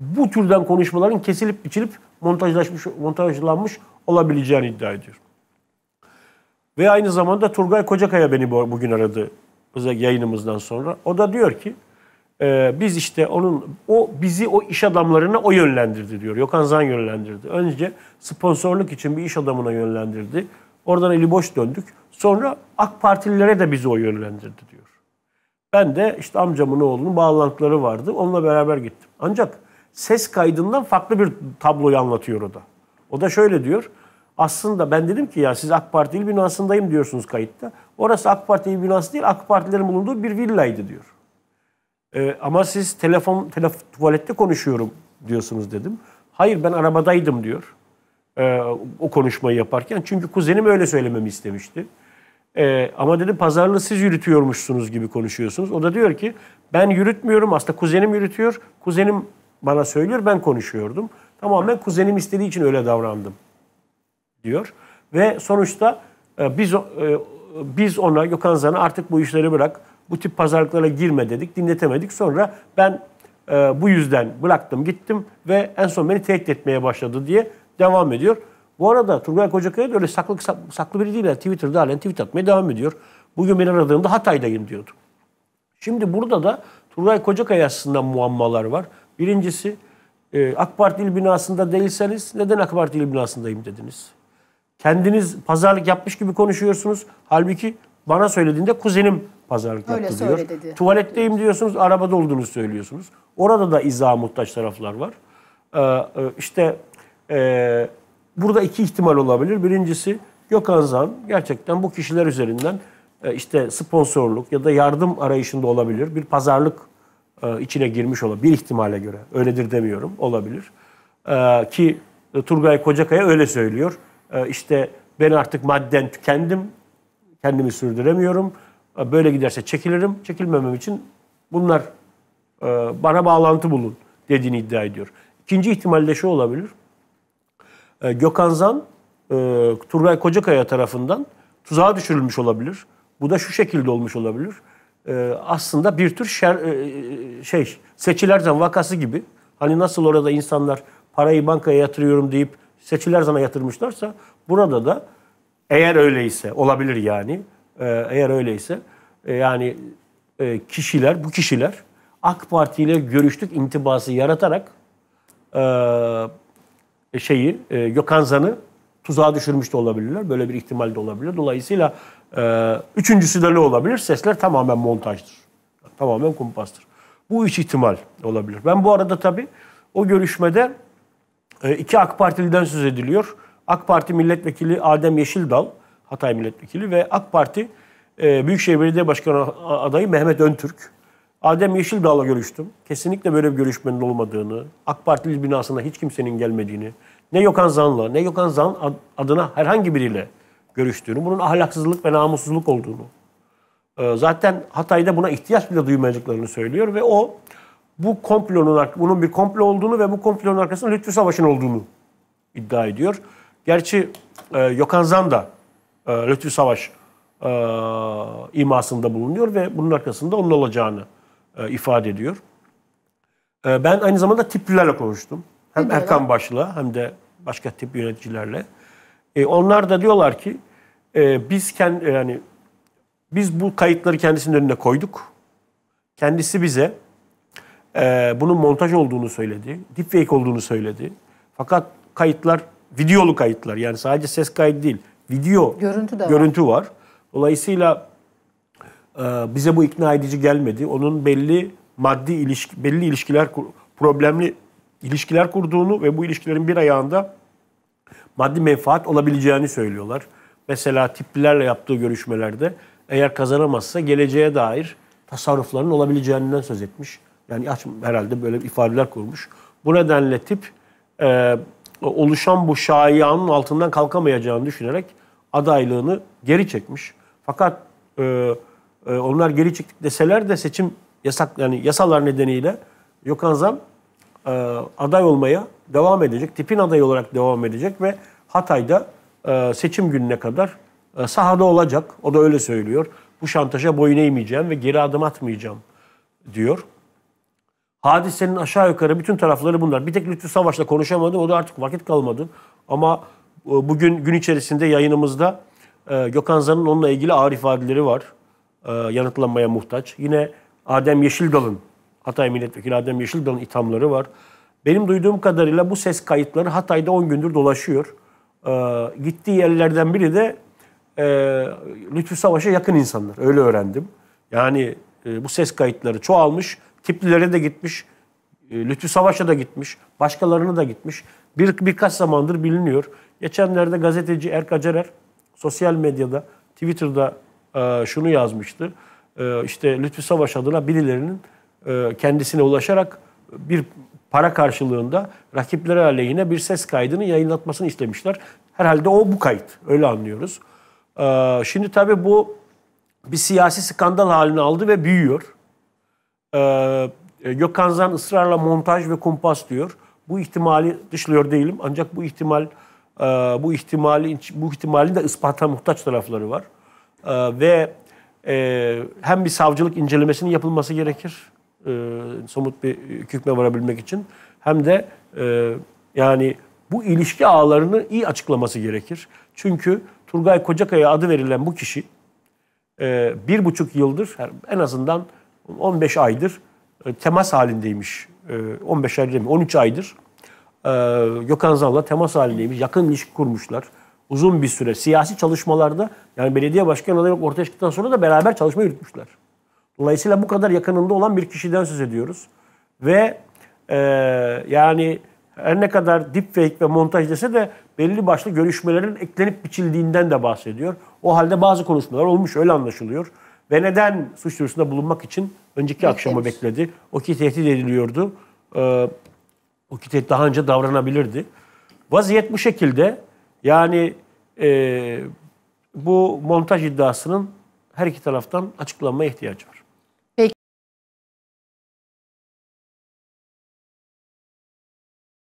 bu türden konuşmaların kesilip biçilip montajlaşmış, montajlanmış olabileceğini iddia ediyor. Ve aynı zamanda Turgay Kocakaya beni bugün aradı yayınımızdan sonra. O da diyor ki e, biz işte onun o bizi o iş adamlarına o yönlendirdi diyor. Yokan Zan yönlendirdi. Önce sponsorluk için bir iş adamına yönlendirdi. Oradan eli boş döndük. Sonra AK Partililere de bizi o yönlendirdi diyor. Ben de işte amcamın oğlunun bağlantıları vardı. Onunla beraber gittim. Ancak ses kaydından farklı bir tabloyu anlatıyor o da. O da şöyle diyor. Aslında ben dedim ki ya siz AK Parti il binasındayım diyorsunuz kayıtta. Orası AK Parti il binası değil AK Partilerin bulunduğu bir villaydı diyor. Ee, ama siz telefon, telefon tuvalette konuşuyorum diyorsunuz dedim. Hayır ben arabadaydım diyor. Ee, o konuşmayı yaparken. Çünkü kuzenim öyle söylememi istemişti. Ee, ama dedim pazarlığı siz yürütüyormuşsunuz gibi konuşuyorsunuz. O da diyor ki ben yürütmüyorum aslında kuzenim yürütüyor. Kuzenim bana söylüyor ben konuşuyordum. Tamamen kuzenim istediği için öyle davrandım diyor. Ve sonuçta e, biz e, biz ona Gökhan Zan'a artık bu işleri bırak bu tip pazarlıklara girme dedik dinletemedik. Sonra ben e, bu yüzden bıraktım gittim ve en son beni tehdit etmeye başladı diye devam ediyor. Bu arada Turgay Kocakaya da öyle saklı, saklı biri değil. Yani Twitter'da halen tweet atmaya devam ediyor. Bugün beni aradığımda Hatay'dayım diyordu. Şimdi burada da Turgay Kocakaya aslında muammalar var. Birincisi e, AK Parti il binasında değilseniz neden AK Parti il binasındayım dediniz. Kendiniz pazarlık yapmış gibi konuşuyorsunuz. Halbuki bana söylediğinde kuzenim pazarlık Öyle yaptı diyor. Dedi. Tuvaletteyim diyorsunuz, arabada olduğunu söylüyorsunuz. Orada da izaha muhtaç taraflar var. Ee, e, işte e, burada iki ihtimal olabilir. Birincisi Gökhan Zan gerçekten bu kişiler üzerinden e, işte sponsorluk ya da yardım arayışında olabilir. Bir pazarlık e, içine girmiş olabilir. Bir ihtimale göre. Öyledir demiyorum. Olabilir. E, ki Turgay Kocakaya öyle söylüyor. E, işte ben artık madden tükendim. Kendimi sürdüremiyorum. E, böyle giderse çekilirim. Çekilmemem için bunlar bana bağlantı bulun dediğini iddia ediyor. İkinci ihtimal de şu olabilir. Gökhan Zan Turgay Kocakaya tarafından tuzağa düşürülmüş olabilir. Bu da şu şekilde olmuş olabilir e, aslında bir tür şer, e, şey seçilerzan vakası gibi. Hani nasıl orada insanlar parayı bankaya yatırıyorum deyip seçilerzana yatırmışlarsa burada da eğer öyleyse olabilir yani e, eğer öyleyse e, yani e, kişiler bu kişiler AK Parti ile görüştük intibası yaratarak e, şeyi e, Gökhan Zan'ı tuzağa düşürmüş de olabilirler. Böyle bir ihtimal de olabilir. Dolayısıyla e, üçüncüsü de ne olabilir? Sesler tamamen montajdır. Tamamen kumpastır. Bu üç ihtimal olabilir. Ben bu arada tabii o görüşmede e, iki AK Partiliden söz ediliyor. AK Parti Milletvekili Adem Yeşildal, Hatay Milletvekili ve AK Parti e, Büyükşehir Belediye Başkanı adayı Mehmet Öntürk. Adem Yeşildal'la görüştüm. Kesinlikle böyle bir görüşmenin olmadığını, AK Partili binasında hiç kimsenin gelmediğini, ne Yokan Zan'la ne Yokan Zan adına herhangi biriyle görüştüğünü, bunun ahlaksızlık ve namussuzluk olduğunu, e, zaten Hatay'da buna ihtiyaç bile duymayacaklarını söylüyor ve o bu komplonun, bunun bir komplo olduğunu ve bu komplonun arkasında Lütfü Savaş'ın olduğunu iddia ediyor. Gerçi e, Yokan Zan da e, Lütfü Savaş e, imasında bulunuyor ve bunun arkasında onun olacağını e, ifade ediyor. E, ben aynı zamanda Tiplilerle konuştum. Hem ne Erkan diyorlar? hem de başka tip yöneticilerle. E, onlar da diyorlar ki e, biz kend, e, yani biz bu kayıtları kendisinin önüne koyduk. Kendisi bize e, bunun montaj olduğunu söyledi. Deepfake olduğunu söyledi. Fakat kayıtlar videolu kayıtlar. Yani sadece ses kaydı değil. Video görüntü, de görüntü var. var. Dolayısıyla e, bize bu ikna edici gelmedi. Onun belli maddi ilişki belli ilişkiler problemli ilişkiler kurduğunu ve bu ilişkilerin bir ayağında maddi menfaat olabileceğini söylüyorlar. Mesela tiplilerle yaptığı görüşmelerde eğer kazanamazsa geleceğe dair tasarrufların olabileceğinden söz etmiş. Yani aç, herhalde böyle ifadeler kurmuş. Bu nedenle tip e, oluşan bu şayianın altından kalkamayacağını düşünerek adaylığını geri çekmiş. Fakat e, e, onlar geri çektik deseler de seçim yasak yani yasalar nedeniyle Yokan Zam e, aday olmaya devam edecek. Tipin adayı olarak devam edecek ve Hatay'da e, seçim gününe kadar e, sahada olacak. O da öyle söylüyor. Bu şantaja boyun eğmeyeceğim ve geri adım atmayacağım diyor. Hadisenin aşağı yukarı bütün tarafları bunlar. Bir tek Lütfü Savaş'la konuşamadı. O da artık vakit kalmadı. Ama e, bugün gün içerisinde yayınımızda e, Gökhan Zan'ın onunla ilgili ağır ifadeleri var. E, yanıtlanmaya muhtaç. Yine Adem Yeşildal'ın Hatay Milletvekili Adem Yeşildal'ın ithamları var. Benim duyduğum kadarıyla bu ses kayıtları Hatay'da 10 gündür dolaşıyor. Ee, gittiği yerlerden biri de e, Lütfü Savaş'a yakın insanlar. Öyle öğrendim. Yani e, bu ses kayıtları çoğalmış. Tiplilere de gitmiş. E, Lütfü Savaş'a da gitmiş. Başkalarına da gitmiş. Bir, birkaç zamandır biliniyor. Geçenlerde gazeteci Erk Acerer sosyal medyada, Twitter'da e, şunu yazmıştı. E, işte Lütfü Savaş adına birilerinin e, kendisine ulaşarak bir para karşılığında rakipleri aleyhine bir ses kaydını yayınlatmasını istemişler. Herhalde o bu kayıt. Öyle anlıyoruz. E, şimdi tabii bu bir siyasi skandal halini aldı ve büyüyor. E, Gökhan Zan ısrarla montaj ve kumpas diyor. Bu ihtimali dışlıyor değilim. Ancak bu ihtimal bu ihtimali bu ihtimalin de ispata muhtaç tarafları var. Ve hem bir savcılık incelemesinin yapılması gerekir e, somut bir hükme varabilmek için hem de e, yani bu ilişki ağlarını iyi açıklaması gerekir. Çünkü Turgay Kocakaya adı verilen bu kişi e, bir buçuk yıldır en azından 15 aydır e, temas halindeymiş. E, 15 ay değil mi? 13 aydır e, Gökhan Zan'la temas halindeymiş. Yakın ilişki kurmuşlar. Uzun bir süre siyasi çalışmalarda yani belediye başkanı olarak ortaya çıktıktan sonra da beraber çalışma yürütmüşler. Dolayısıyla bu kadar yakınında olan bir kişiden söz ediyoruz. Ve e, yani her ne kadar deepfake ve montaj dese de belli başlı görüşmelerin eklenip biçildiğinden de bahsediyor. O halde bazı konuşmalar olmuş öyle anlaşılıyor. Ve neden suç duyurusunda bulunmak için önceki Beklemiş. akşamı bekledi. O ki tehdit ediliyordu. Ee, o ki tehdit daha önce davranabilirdi. Vaziyet bu şekilde. Yani e, bu montaj iddiasının her iki taraftan açıklanmaya ihtiyacı var.